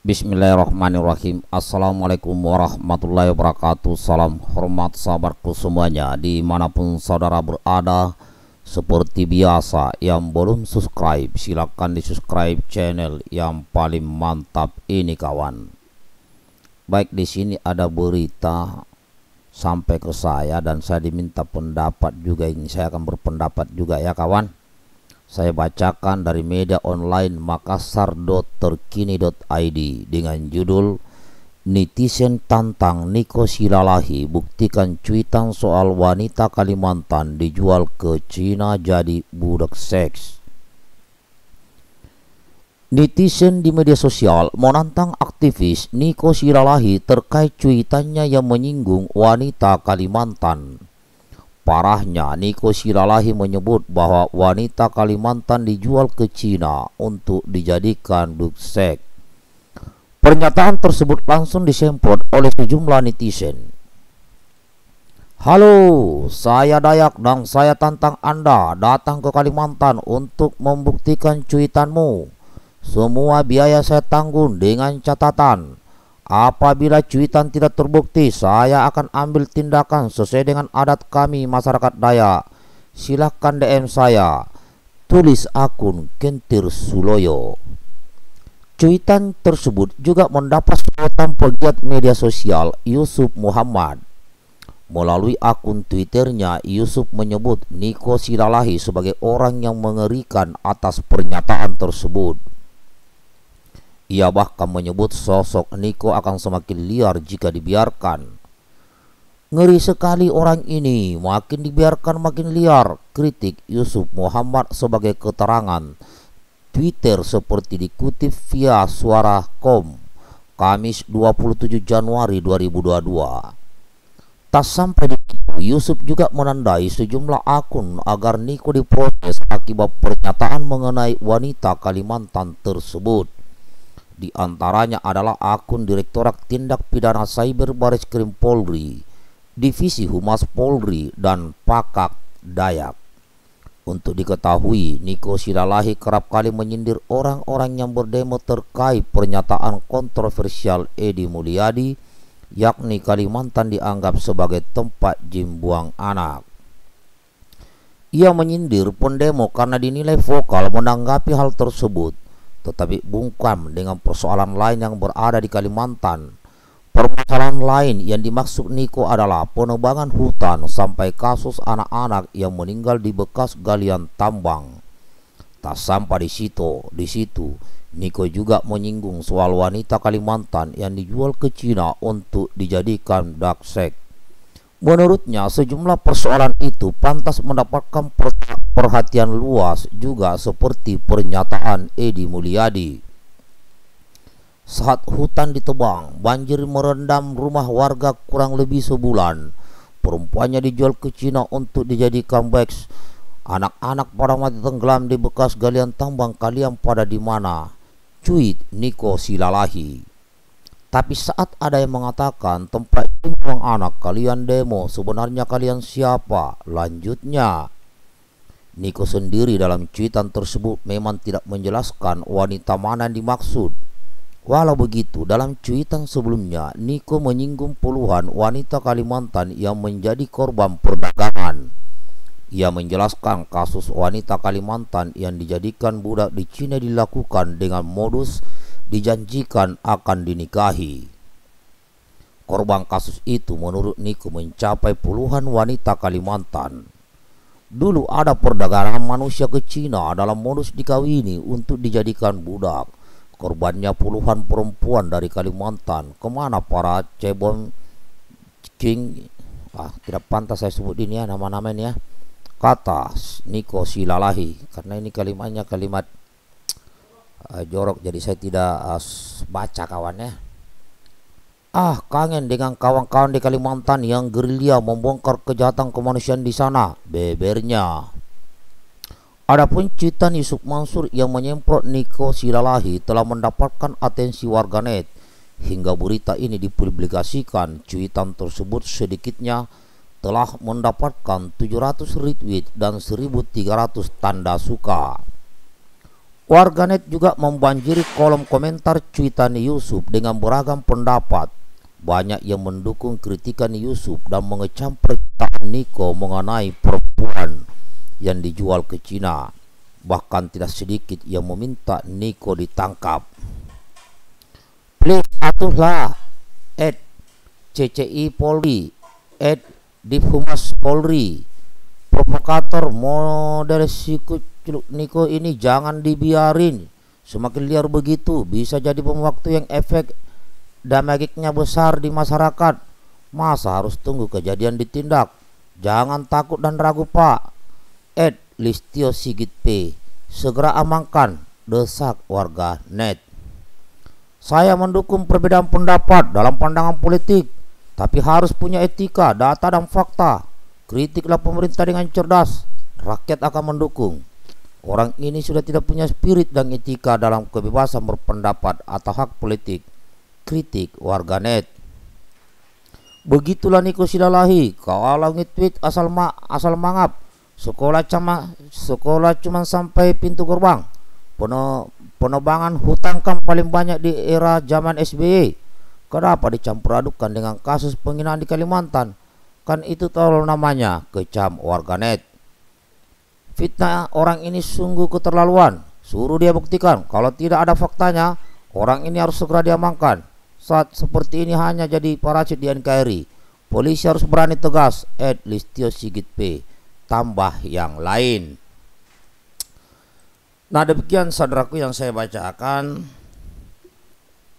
Bismillahirrahmanirrahim Assalamualaikum warahmatullahi wabarakatuh Salam hormat sahabatku semuanya Dimanapun saudara berada Seperti biasa Yang belum subscribe Silahkan di subscribe channel Yang paling mantap ini kawan Baik di sini ada berita Sampai ke saya Dan saya diminta pendapat juga Ini saya akan berpendapat juga ya kawan saya bacakan dari media online makassar.terkini.id dengan judul Netizen tantang Niko Silalahi buktikan cuitan soal wanita Kalimantan dijual ke Cina jadi budak seks. Netizen di media sosial menantang aktivis Niko Silalahi terkait cuitannya yang menyinggung wanita Kalimantan. Parahnya, Niko Silalahi menyebut bahwa wanita Kalimantan dijual ke Cina untuk dijadikan duksek. Pernyataan tersebut langsung disemprot oleh sejumlah netizen. Halo, saya Dayak dan saya tantang Anda datang ke Kalimantan untuk membuktikan cuitanmu. Semua biaya saya tanggung dengan catatan. Apabila cuitan tidak terbukti, saya akan ambil tindakan sesuai dengan adat kami masyarakat Dayak. Silahkan DM saya. Tulis akun Kentir Suloyo. Cuitan tersebut juga mendapat sorotan pegiat media sosial Yusuf Muhammad. Melalui akun Twitternya, Yusuf menyebut Niko Silalahi sebagai orang yang mengerikan atas pernyataan tersebut. Ia bahkan menyebut sosok Niko akan semakin liar jika dibiarkan. Ngeri sekali orang ini, makin dibiarkan makin liar, kritik Yusuf Muhammad sebagai keterangan. Twitter seperti dikutip via suara.com, Kamis 27 Januari 2022. Tak sampai di situ, Yusuf juga menandai sejumlah akun agar Niko diproses akibat pernyataan mengenai wanita Kalimantan tersebut. Di antaranya adalah akun Direktorat Tindak Pidana Cyber Baris Krim Polri, Divisi Humas Polri, dan Pakak Dayak. Untuk diketahui, Niko Silalahi kerap kali menyindir orang-orang yang berdemo terkait pernyataan kontroversial Edi Mulyadi, yakni Kalimantan dianggap sebagai tempat jim buang anak. Ia menyindir pendemo karena dinilai vokal menanggapi hal tersebut tetapi bungkam dengan persoalan lain yang berada di Kalimantan. Permasalahan lain yang dimaksud Niko adalah penebangan hutan sampai kasus anak-anak yang meninggal di bekas galian tambang. Tak sampai di situ, di situ Niko juga menyinggung soal wanita Kalimantan yang dijual ke Cina untuk dijadikan dark sex. Menurutnya sejumlah persoalan itu pantas mendapatkan persoalan perhatian luas juga seperti pernyataan Edi Mulyadi. Saat hutan ditebang, banjir merendam rumah warga kurang lebih sebulan. Perempuannya dijual ke Cina untuk dijadikan beks. Anak-anak para mati tenggelam di bekas galian tambang kalian pada di mana? Cuit Niko Silalahi. Tapi saat ada yang mengatakan tempat ini memang anak kalian demo, sebenarnya kalian siapa? Lanjutnya. Niko sendiri dalam cuitan tersebut memang tidak menjelaskan wanita mana yang dimaksud. Walau begitu, dalam cuitan sebelumnya, Niko menyinggung puluhan wanita Kalimantan yang menjadi korban perdagangan. Ia menjelaskan kasus wanita Kalimantan yang dijadikan budak di Cina dilakukan dengan modus dijanjikan akan dinikahi. Korban kasus itu menurut Niko mencapai puluhan wanita Kalimantan. Dulu ada perdagangan manusia ke Cina dalam modus dikawini untuk dijadikan budak. Korbannya puluhan perempuan dari Kalimantan. Kemana para cebong king? Ah, tidak pantas saya sebut ini ya nama-nama ini ya. Kata Niko Silalahi karena ini kalimatnya kalimat uh, jorok jadi saya tidak uh, baca kawannya. Ah, kangen dengan kawan-kawan di Kalimantan yang gerilya membongkar kejahatan kemanusiaan di sana, bebernya. Adapun cuitan Yusuf Mansur yang menyemprot Niko Silalahi telah mendapatkan atensi warganet. Hingga berita ini dipublikasikan, cuitan tersebut sedikitnya telah mendapatkan 700 retweet dan 1300 tanda suka. Warganet juga membanjiri kolom komentar cuitan Yusuf dengan beragam pendapat banyak yang mendukung kritikan Yusuf dan mengecam perkataan Niko mengenai perempuan yang dijual ke Cina. Bahkan tidak sedikit yang meminta Niko ditangkap. Please atuhlah at CCI Polri at Diphumas Polri provokator model sikut Niko ini jangan dibiarin semakin liar begitu bisa jadi pemwaktu yang efek Damagiknya besar di masyarakat. Masa harus tunggu kejadian ditindak? Jangan takut dan ragu, Pak. Ed Listio Sigit P. Segera amankan, desak warga net. Saya mendukung perbedaan pendapat dalam pandangan politik, tapi harus punya etika, data, dan fakta. Kritiklah pemerintah dengan cerdas, rakyat akan mendukung. Orang ini sudah tidak punya spirit dan etika dalam kebebasan berpendapat atau hak politik kritik warganet. Begitulah Niko Silalahi, kalau nge-tweet asal ma asal mangap. Sekolah cuma sekolah cuma sampai pintu gerbang. Peno penebangan hutang kam paling banyak di era zaman SBY. Kenapa dicampur adukkan dengan kasus penghinaan di Kalimantan? Kan itu tolong namanya kecam warganet. Fitnah orang ini sungguh keterlaluan. Suruh dia buktikan kalau tidak ada faktanya, orang ini harus segera diamankan saat seperti ini hanya jadi parasit di NKRI. Polisi harus berani tegas, at Listio Sigit P. Tambah yang lain. Nah demikian saudaraku yang saya bacakan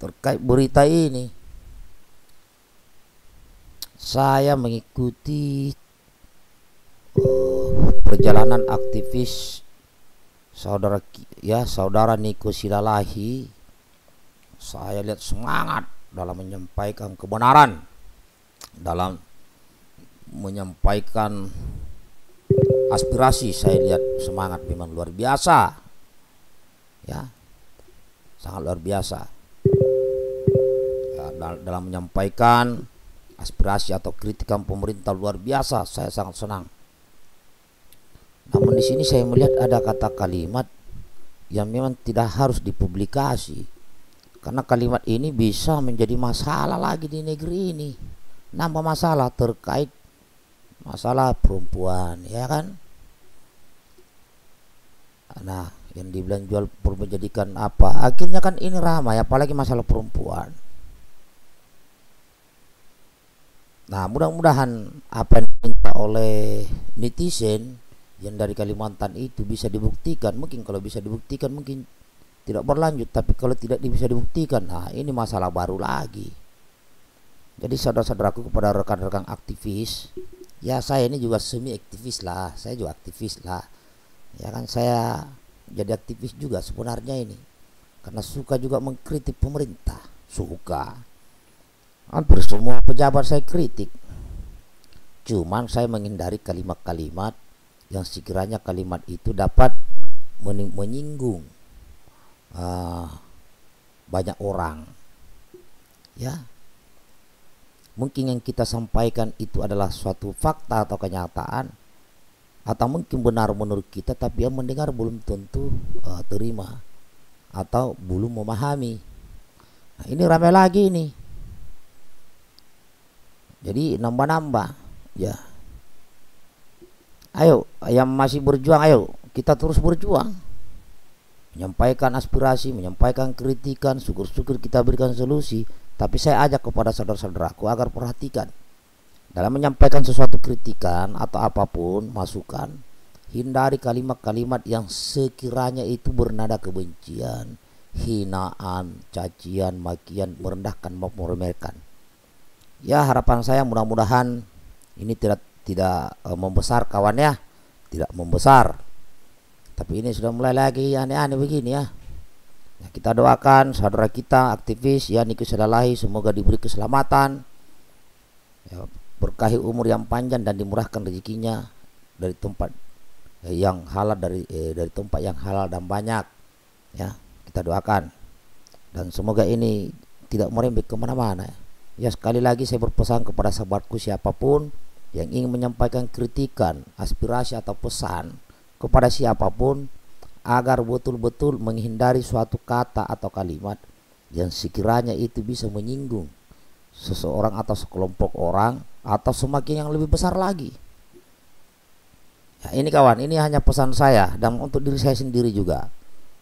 terkait berita ini. Saya mengikuti uh, perjalanan aktivis saudara ya saudara Niko Silalahi saya lihat semangat dalam menyampaikan kebenaran dalam menyampaikan aspirasi saya lihat semangat memang luar biasa ya sangat luar biasa ya, dalam menyampaikan aspirasi atau kritikan pemerintah luar biasa saya sangat senang namun di sini saya melihat ada kata kalimat yang memang tidak harus dipublikasi karena kalimat ini bisa menjadi masalah lagi di negeri ini nambah masalah terkait masalah perempuan ya kan nah yang dibilang jual menjadikan apa akhirnya kan ini ramai apalagi masalah perempuan nah mudah-mudahan apa yang diminta oleh netizen yang dari Kalimantan itu bisa dibuktikan mungkin kalau bisa dibuktikan mungkin tidak berlanjut tapi kalau tidak bisa dibuktikan nah ini masalah baru lagi jadi saudara-saudaraku kepada rekan-rekan aktivis ya saya ini juga semi aktivis lah saya juga aktivis lah ya kan saya jadi aktivis juga sebenarnya ini karena suka juga mengkritik pemerintah suka hampir semua pejabat saya kritik cuman saya menghindari kalimat-kalimat yang sekiranya kalimat itu dapat menyinggung uh, banyak orang. Ya. Mungkin yang kita sampaikan itu adalah suatu fakta atau kenyataan atau mungkin benar menurut kita tapi yang mendengar belum tentu uh, terima atau belum memahami. Nah, ini ramai lagi ini. Jadi nambah-nambah ya. Ayo yang masih berjuang ayo kita terus berjuang menyampaikan aspirasi, menyampaikan kritikan, syukur-syukur kita berikan solusi, tapi saya ajak kepada saudara-saudaraku agar perhatikan dalam menyampaikan sesuatu kritikan atau apapun masukan, hindari kalimat-kalimat yang sekiranya itu bernada kebencian, hinaan, cacian, makian, merendahkan maupun Ya, harapan saya mudah-mudahan ini tidak tidak eh, membesar kawan ya, tidak membesar tapi ini sudah mulai lagi ya aneh-aneh begini ya nah, kita doakan saudara kita aktivis ya Niki Lalahi semoga diberi keselamatan ya, berkahi umur yang panjang dan dimurahkan rezekinya dari tempat eh, yang halal dari eh, dari tempat yang halal dan banyak ya kita doakan dan semoga ini tidak merembet kemana-mana ya sekali lagi saya berpesan kepada sahabatku siapapun yang ingin menyampaikan kritikan aspirasi atau pesan kepada siapapun agar betul-betul menghindari suatu kata atau kalimat yang sekiranya itu bisa menyinggung seseorang atau sekelompok orang atau semakin yang lebih besar lagi. Ya, ini kawan, ini hanya pesan saya dan untuk diri saya sendiri juga.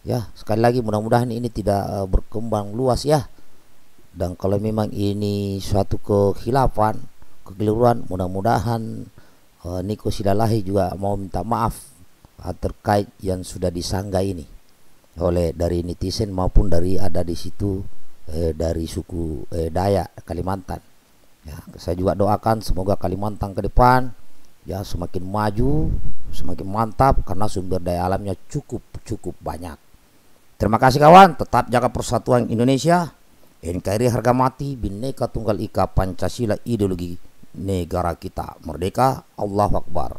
Ya, sekali lagi mudah-mudahan ini tidak eh, berkembang luas ya. Dan kalau memang ini suatu kehilapan kekeliruan, mudah-mudahan eh, Niko Sidalahi juga mau minta maaf Ah, terkait yang sudah disanggah ini oleh dari netizen maupun dari ada di situ eh, dari suku eh, Dayak Kalimantan. Ya, saya juga doakan semoga Kalimantan ke depan ya semakin maju, semakin mantap karena sumber daya alamnya cukup cukup banyak. Terima kasih kawan, tetap jaga persatuan Indonesia. NKRI harga mati, bineka tunggal ika, Pancasila ideologi negara kita. Merdeka, Allah Akbar.